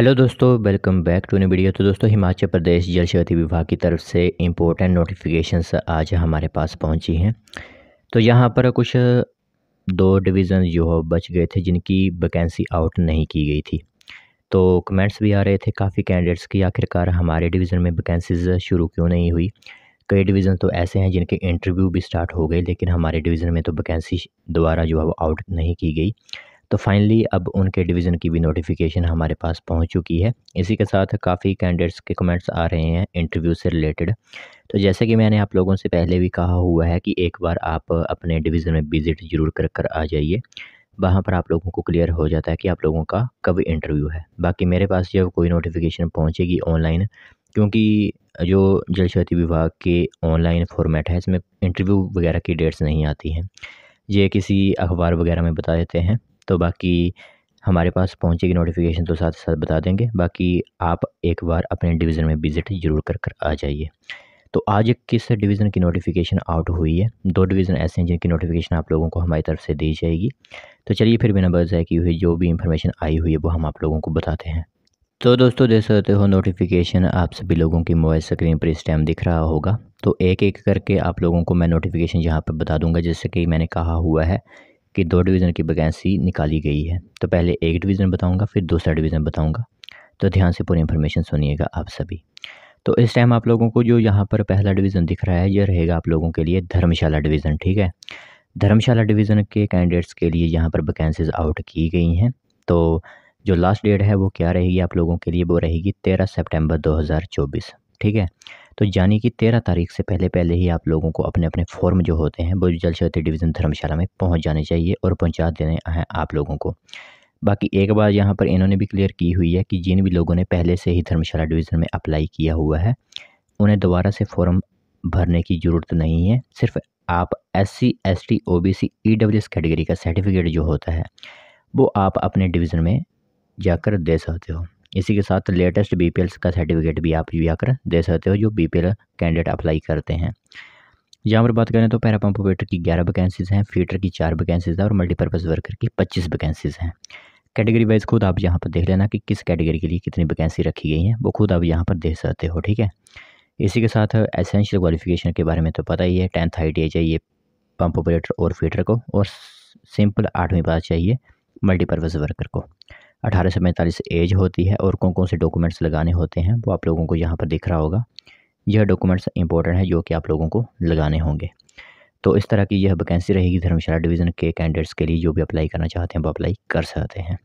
hello दोस्तों welcome back to new video तो दोस्तों हिमाचल प्रदेश जल शक्ति विभाग की तरफ से इम्पोर्टेंट नोटिफिकेशंस आज हमारे पास पहुंची हैं तो यहाँ पर कुछ दो डिवीज़न जो बच गए थे जिनकी वैकेंसी आउट नहीं की गई थी तो कमेंट्स भी आ रहे थे काफ़ी कैंडिडेट्स की आखिरकार हमारे डिवीज़न में वैकेंसीज शुरू क्यों नहीं हुई कई डिवीज़न तो ऐसे हैं जिनके इंटरव्यू भी स्टार्ट हो गए लेकिन हमारे डिवीज़न में तो वैकेंसी दोबारा जो है वो आउट नहीं की गई तो फाइनली अब उनके डिवीज़न की भी नोटिफिकेशन हमारे पास पहुंच चुकी है इसी के साथ काफ़ी कैंडिडेट्स के कमेंट्स आ रहे हैं इंटरव्यू से रिलेटेड तो जैसे कि मैंने आप लोगों से पहले भी कहा हुआ है कि एक बार आप अपने डिवीज़न में विज़िट ज़रूर कर कर आ जाइए वहाँ पर आप लोगों को क्लियर हो जाता है कि आप लोगों का कब इंटरव्यू है बाकी मेरे पास जब कोई नोटिफिकेशन पहुँचेगी ऑनलाइन क्योंकि जो जल शक्ति विभाग के ऑनलाइन फॉर्मेट है इसमें इंटरव्यू वगैरह की डेट्स नहीं आती हैं ये किसी अखबार वगैरह में बता देते हैं तो बाकी हमारे पास पहुँचेगी नोटिफिकेशन तो साथ साथ बता देंगे बाकी आप एक बार अपने डिवीज़न में विज़िट ज़रूर कर कर आ जाइए तो आज किस डिवीज़न की नोटिफिकेशन आउट हुई है दो डिवीज़न ऐसे हैं जिनकी नोटिफिकेशन आप लोगों को हमारी तरफ से दी जाएगी तो चलिए फिर बिना बस है कि हुई जो भी इंफॉर्मेशन आई हुई है वो हम आप लोगों को बताते हैं तो दोस्तों देख सकते हो नोटिफिकेशन आप सभी लोगों की मोबाइल स्क्रीन पर इस टाइम दिख रहा होगा तो एक एक करके आप लोगों को मैं नोटिफिकेशन यहाँ पर बता दूंगा जैसे कि मैंने कहा हुआ है कि दो डिवीज़न की वैकेंसी निकाली गई है तो पहले एक डिवीज़न बताऊँगा फिर दूसरा डिवीज़न बताऊँगा तो ध्यान से पूरी इन्फॉर्मेशन सुनिएगा आप सभी तो इस टाइम आप लोगों को जो यहाँ पर पहला डिवीज़न दिख रहा है यह रहेगा आप लोगों के लिए धर्मशाला डिवीज़न ठीक है धर्मशाला डिवीज़न के कैंडिडेट्स के लिए यहाँ पर वैकेंसीज आउट की गई हैं तो जो लास्ट डेट है वो क्या रहेगी आप लोगों के लिए वो रहेगी तेरह सेप्टेम्बर दो ठीक है तो यानी कि तेरह तारीख से पहले पहले ही आप लोगों को अपने अपने फॉर्म जो होते हैं वो जल शक्ति डिवीज़न धर्मशाला में पहुँच जाने चाहिए और पहुँचा देने हैं आप लोगों को बाकी एक बार यहाँ पर इन्होंने भी क्लियर की हुई है कि जिन भी लोगों ने पहले से ही धर्मशाला डिवीज़न में अप्लाई किया हुआ है उन्हें दोबारा से फॉर्म भरने की ज़रूरत नहीं है सिर्फ आप S C S T O B C E W S category का सर्टिफिकेट जो होता है वो आप अपने डिवीज़न में जाकर दे सकते हो इसी के साथ लेटेस्ट बी का सर्टिफिकेट भी आप आकर दे सकते हो जो बी कैंडिडेट अप्लाई करते हैं यहाँ पर बात करें तो पैरा पम्प ऑपरेटर की ग्यारह वैकेंसीज़ हैं फीटर की चार वैकेंसीज़ हैं और मल्टीपर्पज़ वर्कर की पच्चीस वैकेंसीज़ हैं कैटेगरी वाइज खुद आप यहाँ पर देख लेना कि किस कैटेगरी के लिए कितनी वैकेंसी रखी गई हैं वो खुद आप यहाँ पर देख सकते हो ठीक है इसी के साथ एसेंशियल क्वालिफिकेशन के बारे में तो पता ही है टेंथ हाइट टी चाहिए पम्प ऑपरेटर और फीटर को और सिंपल आठवीं पास चाहिए मल्टीपर्पज़ वर्कर को अठारह से पैंतालीस एज होती है और कौन कौन से डॉक्यूमेंट्स लगाने होते हैं वो आप लोगों को यहाँ पर दिख रहा होगा यह डॉक्यूमेंट्स इंपॉर्टेंट है जो कि आप लोगों को लगाने होंगे तो इस तरह की यह वैकेंसी रहेगी धर्मशाला डिवीज़न के कैंडिडेट्स के लिए जो भी अप्लाई करना चाहते हैं वो अप्लाई कर सकते हैं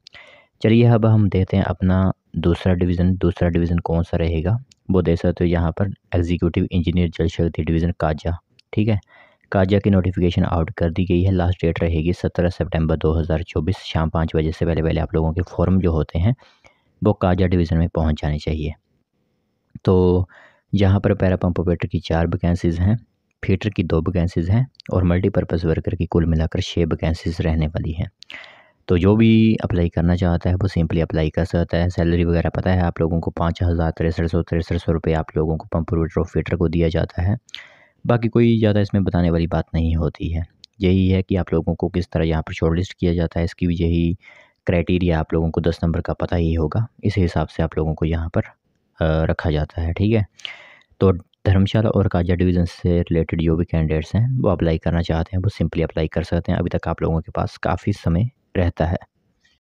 चलिए अब हम देखते हैं अपना दूसरा डिवीज़न दूसरा डिवीज़न कौन सा रहेगा वो देख सकते हो यहाँ पर एग्जीक्यूटिव इंजीनियर जल शक्ति डिवीज़न काजा ठीक है काजिया की नोटिफिकेशन आउट कर दी गई है लास्ट डेट रहेगी सत्रह सितंबर 2024 शाम पाँच बजे से पहले पहले आप लोगों के फॉर्म जो होते हैं वो काजा डिवीज़न में पहुंच जाने चाहिए तो यहाँ पर पैरा पंप ऑपरेटर की चार वैकेंसीज़ हैं फीटर की दो वैकेंसीज़ हैं और मल्टीपर्पज़ वर्कर की कुल मिलाकर छः वैकेंसीज़ रहने वाली हैं तो जो भी अप्लाई करना चाहता है वो सिंपली अप्लाई कर सकता है सैलरी वगैरह पता है आप लोगों को पाँच हज़ार तिरसठ सौ तिरसठ सौ रुपये आप लोगों को पंप ऑपरेटर और फीटर को दिया जाता है बाकी कोई ज़्यादा इसमें बताने वाली बात नहीं होती है यही है कि आप लोगों को किस तरह यहाँ पर शॉर्ट लिस्ट किया जाता है इसकी भी यही क्राइटेरिया आप लोगों को दस नंबर का पता ही होगा इस हिसाब से आप लोगों को यहाँ पर रखा जाता है ठीक है तो धर्मशाला और काजा डिवीज़न से रिलेटेड जो भी कैंडिडेट्स हैं वो अप्लाई करना चाहते हैं वो सिंपली अप्लाई कर सकते हैं अभी तक आप लोगों के पास काफ़ी समय रहता है